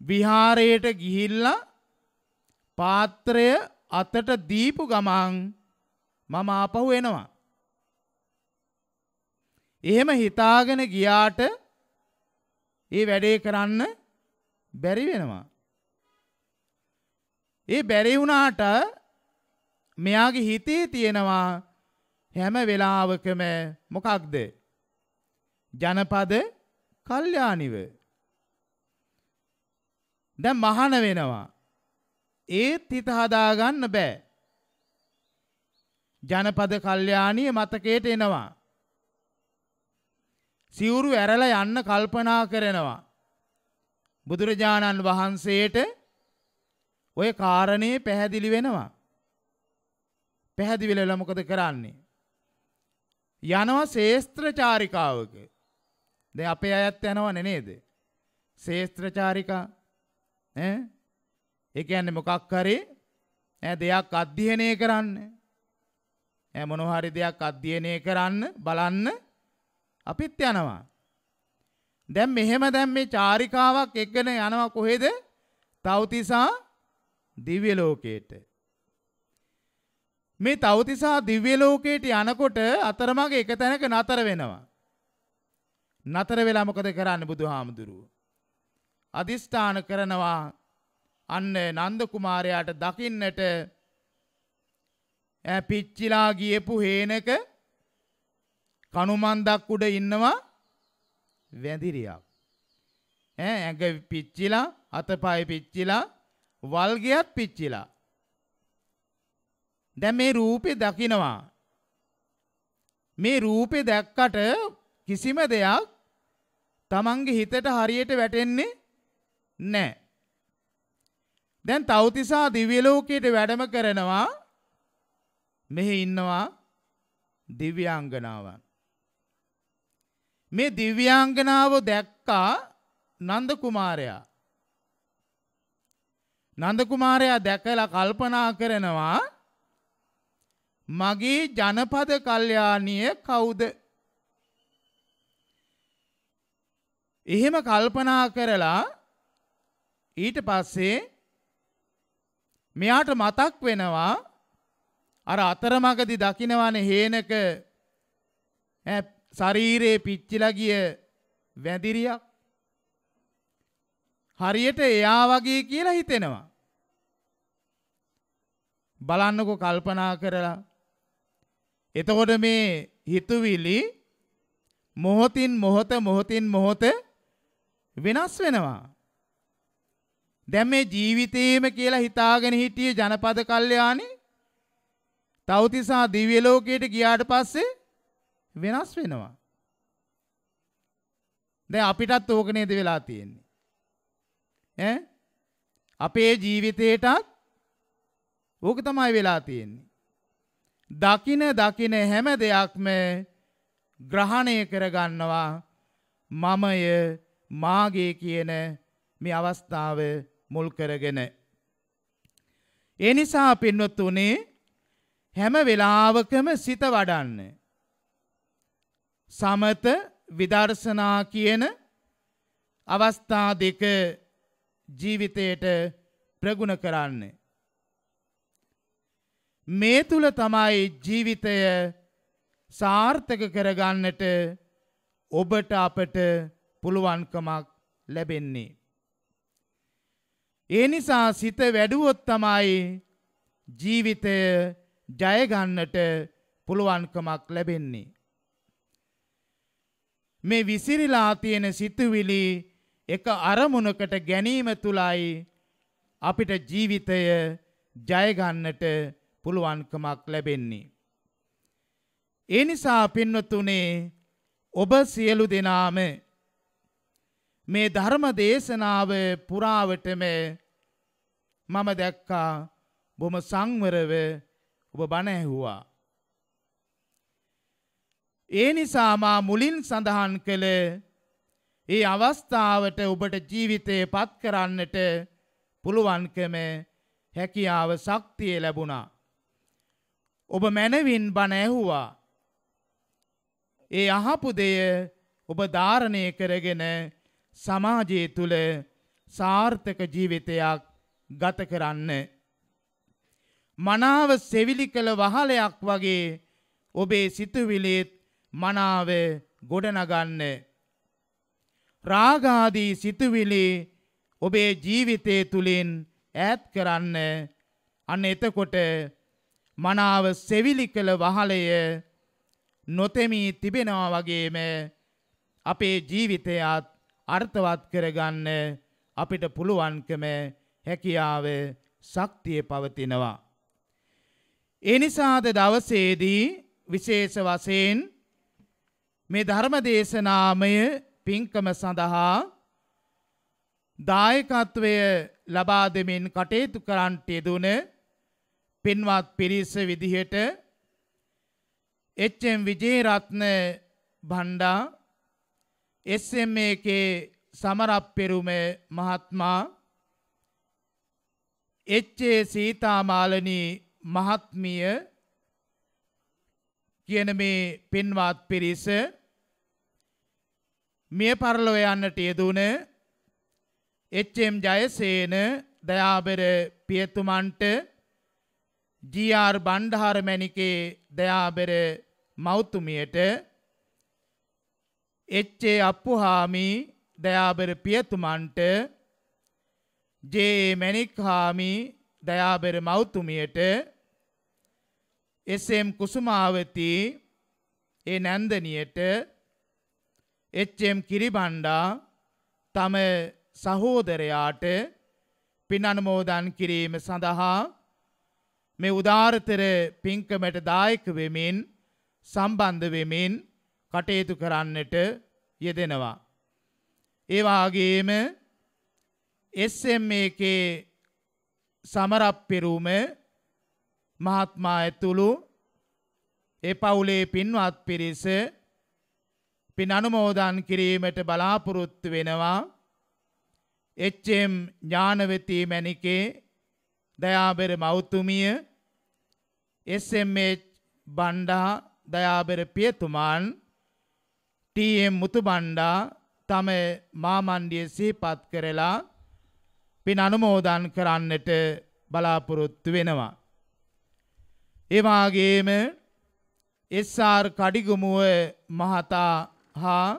විහාරයට ගිහිල්ලා පාත්‍රය අතට දීපු ගමන් මම ආපහු එනවා. එහෙම හිතාගෙන ගියාට ඒ වැඩේ කරන්න බැරි වෙනවා. ඒ බැරි වුණාට මෙයාගේ හිතේ තියෙනවා හැම වෙලාවකම මොකක්ද ජනපද කල්යාණිව දැන් මහාන වෙනවා ඒත් හිත හදා ගන්න බෑ ජනපද කල්යාණිය මතකයට එනවා සිවුරු ඇරලා යන්න කල්පනා කරනවා බුදුරජාණන් වහන්සේට ඔය කාරණේ පැහැදිලි වෙනවා පැහැදිලි වෙලා මොකද කරන්නේ යනවා ශේස්ත්‍ර චාරිකාවක දැන් අපේ අයත් යනවනේ නේද? ශේස්ත්‍රචාරිකා ඈ ඒ කියන්නේ මොකක් හරි ඈ දෙයක් අධ්‍යයනය කරන්න ඈ මොන හරි දෙයක් අධ්‍යයනය කරන්න බලන්න අපිත් යනවා. දැන් මෙහෙම දැන් මේ චාරිකාවක් එක්කන යනවා කොහෙද? තවතිසා දිව්‍ය ලෝකයට. මේ තවතිසා දිව්‍ය ලෝකයට යනකොට අතරමඟ එක තැනක නතර වෙනවා. නතර වෙලා මොකද කරන්න බුදුහාමුදුරුව. අධිෂ්ඨාන කරනවා අන්න නන්ද කුමාරයාට දකින්නට පිච්චිලා ගියපු හේනක කණුමන්දක් උඩ ඉන්නවා වැඳිරියක්. ඇඟ පිච්චිලා අතපය පිච්චිලා වල්ගයත් පිච්චිලා. දැන් මේ රූපේ දකිනවා. මේ රූපේ දැක්කට කිසිම දෙයක් තමන්ගේ හිතට හරියට වැටෙන්නේ නැහැ. දැන් තවතිසා දිව්‍ය ලෝකයට වැඩම කරනවා මෙහි ඉන්නවා දිව්‍යාංගනාවන්. මේ දිව්‍යාංගනාව දැක්කා නන්ද කුමාරයා. නන්ද කුමාරයා දැකලා කල්පනා කරනවා මගේ ජනපද කල්යාණිය කවුද එහෙම කල්පනා කරලා ඊට පස්සේ මෙයාට මතක් වෙනවා අර අතරමඟදි දකිනවනේ හේනක ශරීරයේ පිච්චිලා ගිය වැඳිරියක් හරියට එයා වගේ කියලා හිතෙනවා බලන්නකෝ කල්පනා කරලා එතකොට මේ හිතුවිලි මොහොතින් මොහොත මොහොතින් මොහොතේ වෙනස් වෙනවා. දැන් මේ ජීවිතේම කියලා හිතාගෙන හිටියේ ජනපද කල්යාණේ තවතිසා දිව්‍ය ලෝකයට ගියාට පස්සේ වෙනස් වෙනවා. දැන් අපිටත් ඕක නේද වෙලා තියෙන්නේ. ඈ අපේ ජීවිතේටත් ඕක තමයි වෙලා තියෙන්නේ. දකින දකින හැම දෙයක්ම ග්‍රහණය කරගන්නවා මමය මාගේ කියන මේ අවස්ථාව මුල් කරගෙන. ඒ නිසා පින්වත්තුනේ හැම වෙලාවකම සිත වඩන්න. සමත විදර්ශනා කියන අවස්ථා දෙක ජීවිතයට ප්‍රගුණ කරන්න. මේ තුල තමයි ජීවිතය සාර්ථක කරගන්නට ඔබට අපට පුළුවන්කමක් ලැබෙන්නේ. ඒ නිසා සිත වැඩුවොත් තමයි ජීවිතය ජයගන්නට පුළුවන්කමක් ලැබෙන්නේ. මේ විසිරිලා තියෙන සිතුවිලි එක අරමුණකට ගැනීම තුලයි අපිට ජීවිතය ජයගන්නට පුළුවන්කමක් ලැබෙන්නේ. ඒ නිසා පින්වතුනේ ඔබ සියලු දෙනාම මේ ධර්ම දේශනාව පුරාවටම මම දැක්කා බොම සංවරව ඔබ බණ ඇහුවා. ඒ නිසා මා මුලින් සඳහන් කළ ඒ අවස්ථාවට ඔබට ජීවිතේ පත් කරන්නට පුළුවන්කම හැකියාව ශක්තිය ලැබුණා. ඔබ මැනවින් බණ ඇහුවා. ඒ අහපු දෙය ඔබ ධාරණය කරගෙන සමාජය තුළ සාර්ථක ජීවිතයක් ගත කරන්න. මනාව සෙවිලි කළ වහලයක් වගේ ඔබේ සිතුවිලිත් මනාව ගොඩනගන්න. රාගාදී සිතුවිලි ඔබේ ජීවිතය තුළින් ඈත් කරන්න අන්න එතකොට මනාව සෙවිලි කළ වහලය නොතෙමී තිබෙනවා වගේම අපේ ජීවිතයත් අර්ථවත් කරගන්න අපිට පුළුවන්කම හැකියාව ශක්තිය පවතිනවා. ඒ නිසාද දවසේදී විශේෂ වශයෙන් මේ ධර්ම දේශනාමය පින්කම සඳහා දායකත්වය ලබා දෙමින් කටයුතු කරන්නට යෙදුන පින්වත් පිරිස විදිහට එච්.එම්. විජේරත්න භණ්ඩා එස්ම් එකේ සමරප්පෙරුම මහත්මා එච්චේ සීතාමාලනී මහත්මිය කියන මේ පින්වත් පිරිස මිය පරලොව යන්නට යෙදුන එච්.එම්. ජයසේන දයාබර පියතුමන්ට ජී.ආර්. බණ්ඩාරමැණිකේ දයාබර මෞතුමියට එච්චේ අප්පුහාමි දයාබර පියතුමන්ට ජේ මැණික්හාමි දයාබර මෞතුමියට එස්.එම්. කුසුමාවති ඒ නැන්දනියට එච්.එම්. කිරිබණ්ඩා තම සහෝදරයාට පින් අනුමෝදන් කිරීම සඳහා මේ උදාරතර පින්කමට දායක වෙමින් සම්බන්ධ වෙමින් කටයුතු කරන්නට යෙදෙනවා. ඒවාගේම එස්ම් එකේ සමරප්පිරුම මහත්මා ඇතුළු ඒ පවුලේ පින්වත් පිරිස පින් අනුමෝදන් කිරීමට බලාපොරොත්තු වෙනවා එච්චම් ඥානවතී මැණිකේ දයාබර මෞතුමිය එස්ම් බණ්ඩා දයාබර පියතුමාන් ටම් මුතු බණ්ඩා තම මාමණ්ඩිය සීපත් කරලා පින් අනුමෝදන් කරන්නට බලාපොරොත්තු වෙනවා. එවාගේම එස්ආර් කඩිගුමුව මහතා හා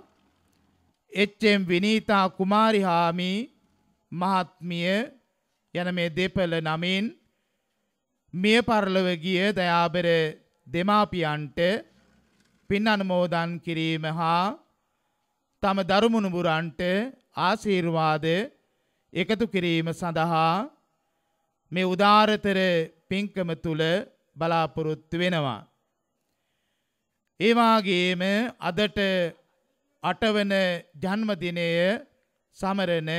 එච්චම් විනීතා කුමාරිහාමි මහත්මිය යන මේ දෙපළ නමින් මිය පරලව ගිය දයාබර දෙමාපියන්ට පින් අනුමෝදන් කිරීම හා තම දරුමුණුබුරන්ට ආශීර්වාද එකතු කිරීම සඳහා මේ උදාරතර පින්කම තුළ බලාපොරොත්තු වෙනවා. ඒවාගේම අදට අටවන ජන්මදිනය සමරණ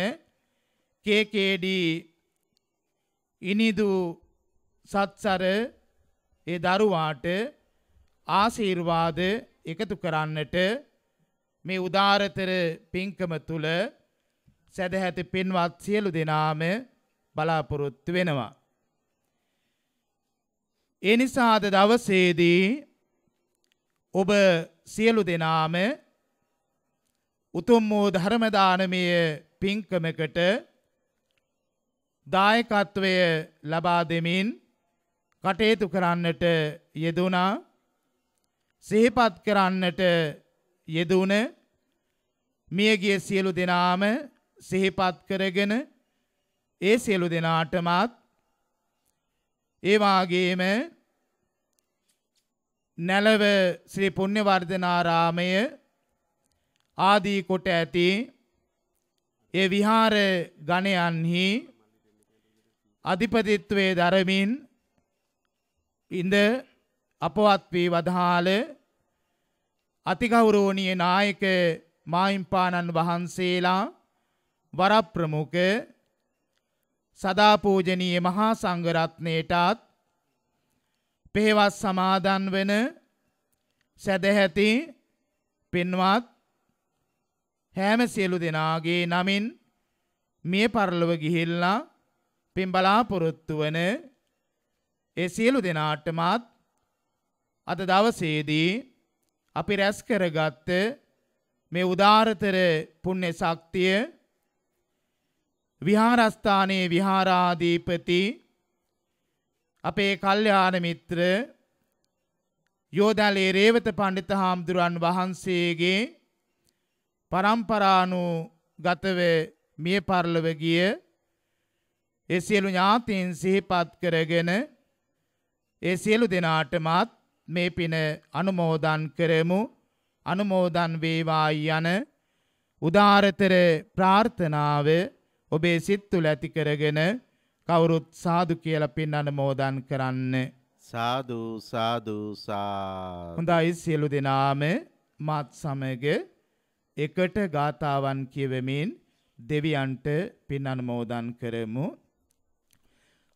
කේකේඩී ඉනිදු සත්සර ඒ දරුවාට ආශීර්වාද එකතු කරන්නට මේ උදාරතර පින්කම තුල සදහැති පින්වත් සියලු දෙනාම බලාපොරොත්තු වෙනවා. ඒ නිසා අද දවසේදී ඔබ සියලු දෙනාම උතුම් වූ ධර්ම දානමය පින්කමකට දායකත්වය ලබා දෙමින් කටයුතු කරන්නට යෙදුණා සිහිපත් කරන්නට යෙදුණ මියගිය සියලු දෙනාම සිහිපත් කරගෙන ඒ සියලු දෙනාටමත් ඒවාගේම නැලව ශ්‍රී පුුණ්‍යවර්ධනාරාමය ආදී කොට ඇති ඒ විහාර ගණයන්හි අධිපතිත්වයේ දරමින් ඉඳ අපවත් වී වදාළ අතිගෞරෝණීය නායක මාහිම්පාණන් වහන්සේලා වරප්‍රමුඛ සදා පූජනීය මහා සංඝ රත්නයටත් පෙහෙවස් සමාදන් වෙන සදැහැති පින්වත් හැම සියලු දෙනාගේ නමින් මිය පරලොව ගිහිල්ලා පින් බලාපොරොත්තු වන ඒ සියලු දෙනාටමත් අද දවසේදී අපි රැස් කරගත්ත මේ උදාරතර පුණ්‍ය ශක්තිය විහාරස්ථානයේ විහාරාධිපති අපේ කල්යාණ මිත්‍ර යෝදාලේ රේවත පඬිත හාමුදුරන් වහන්සේගේ පරම්පරානු ගතව මිය පරලව ගිය ඒ සියලු ඥාතීන් සිහිපත් කරගෙන ඒ සියලු දෙනාටමත් මේ පින අනුමෝදන් කරමු අනුමෝදන් වේවා යන උදාරතර ප්‍රාර්ථනාව ඔබේ සිත් තුළ ඇති කරගෙන කවුරුත් සාදු කියලා පින් අනුමෝදන් කරන්න සාදු සාදු සා හොඳයි සියලු දෙනාම මාත් සමග එකට ගාතාවන් කියවමින් දෙවියන්ට පින් අනුමෝදන් කරමු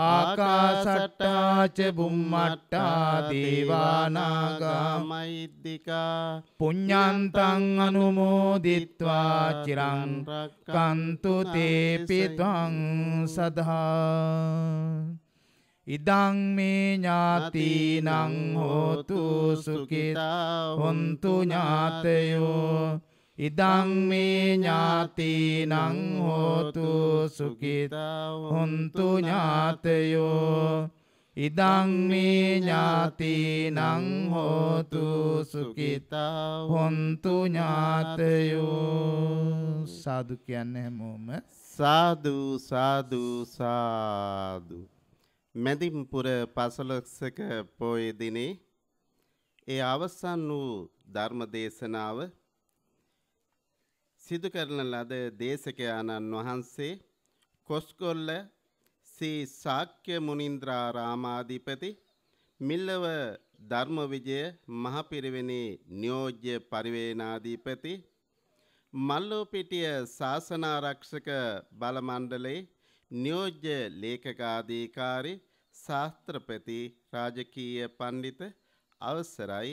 ආකාසට්ටාච බුම්මට්ටා දේවානාගාමයිද්දිකා පුඤ්ඥන්තං අනුමෝදිත්වා චිරං කන්තුතේපිතං සදහා ඉදං මේ ඥාතිනං හෝතු සුකිතා හොන්තු ඥාතයෝ ඉදං මේ ඥාතිනං හෝතු සුඛිතා හොන්තු ඥාතයෝ ඉදං මේ ඥාතිනං හෝතු සුඛිතා හොන්තු ඥාතයෝ සාදු කියන්නේ හැමෝම සාදු සාදු සාදු මැදිම්පුර පසළොස්වක පොය දිනේ ඒ අවසන් වූ ධර්ම දේශනාව සිදු කරන ලද දේශකයාණන් වහන්සේ කොස්ගොල්ල සී ශාක්‍ය මුනින්ද්‍රාරාමාධිපති මිල්ලව ධර්මවිජය මහපිරිවෙනේ නියෝජ්‍ය පරිවේනාධිපති මල්ලෝපිටිය ශාසනාරක්ෂක බලමණ්ඩලයේ නියෝජ්‍ය ලේඛකාධිකාරී ශාස්ත්‍රපති රාජකීය පඬිත අවසරයි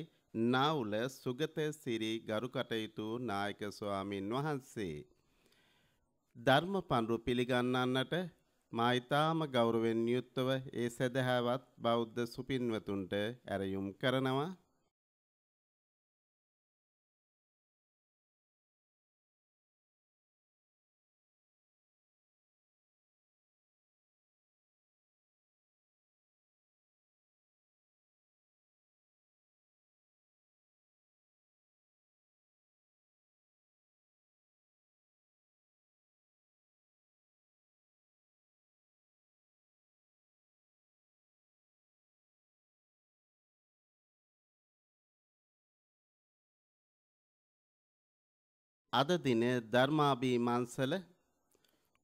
නාවුල සුගත සිරි ගරු කටයුතු නායක ස්වාමින් වහන්සේ ධර්ම පඬු පිළිගන්නන්නට මා ඊ타ම ගෞරවෙන් යුත්ව ඒ සදහවත් බෞද්ධ සුපින්වතුන්ට ඇරයුම් කරනවා අද දින ධර්මාභී මන්සල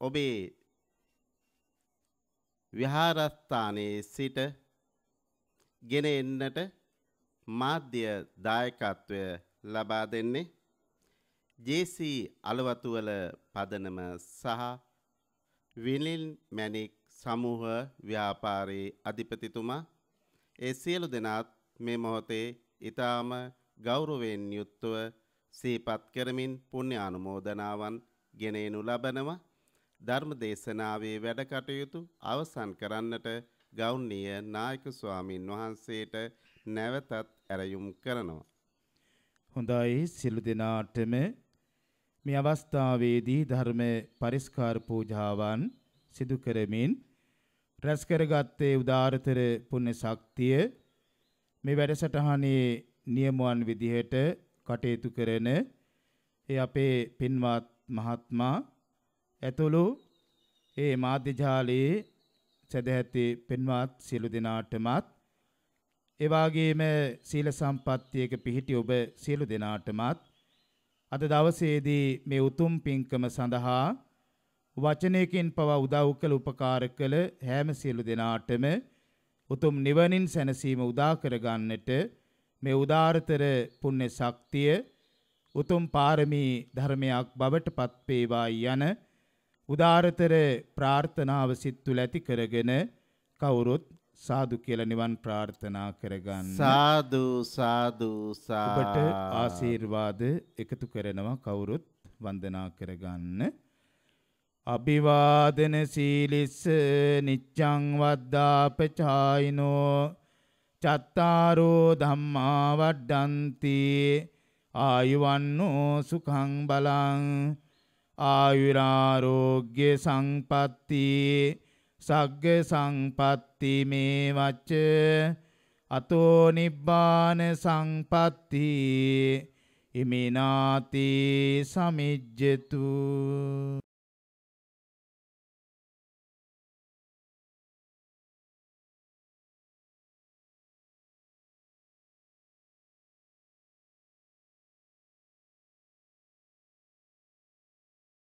ඔබේ විහාරස්ථානයේ සිට ගෙන එන්නට මාධ්‍ය දායකත්වය ලබා දෙන්නේ ජේසී අලවතුවල පදනම සහ විනිල් මැණික් සමූහ ව්‍යාපාරයේ අධිපතිතුමා ඒ සියලු දෙනාත් මේ මොහොතේ ඊටාම ගෞරවයෙන් යුක්තව සීපත් කරමින් පුණ්‍ය ආනුමෝදනාවන් ගෙනෙනු ලබනවා. ධර්ම දේශනාවේ වැඩ කටයුතු අවසන් කරන්නට ගෞරවනීය නායක ස්වාමින් වහන්සේට නැවතත් ඇරයුම් කරනවා. හොඳයි සිළු දිනාටම මේ අවස්ථාවේදී ධර්ම පරිස්කාර පූජාවන් සිදු කරමින් රැස් කරගත්තේ උදාරතර පුණ්‍ය ශක්තිය මේ වැඩසටහනේ නියමුවන් විදිහට කටයුතු කරන ඒ අපේ පින්වත් මහත්මා ඇතුළු ඒ මාධ්‍ය ජාලයේ සදැහැති පින්වත් සියලු දෙනාටමත් ඒ වගේම සීල සම්පත්තියක පිහිටි ඔබ සියලු දෙනාටමත් අද දවසේදී මේ උතුම් පින්කම සඳහා වචනයකින් පවා උදව් කළ උපකාර කළ හැම සියලු දෙනාටම උතුම් නිවනින් සැනසීම උදා කරගන්නට මේ උදාරතර පුණ්‍ය ශක්තිය උතුම් පාරමී ධර්මයක් බවට පත්වේවායි යන උදාරතර ප්‍රාර්ථනාව සිත් තුළ ඇති කරගෙන කවුරුත් සාදු කියලා නිවන් ප්‍රාර්ථනා කරගන්න. සාදු සාදු සාදු. ඔබට ආශිර්වාද එකතු කරනවා කවුරුත් වන්දනා කරගන්න. අභිවාදන සීලිස්ස නිච්ඡං වද්දාපචායිනෝ චත්තාරෝ ධම්මා වඩ්ඩන්ති ආයුවන්නෝ සුඛං බලං ආයුරාෝග්‍ය සංපත්ති සග්ග සංපත්ති මේ වච්ච අතෝ නිබ්බාන සංපත්ති ඉමිනාති සමිජ්ජතු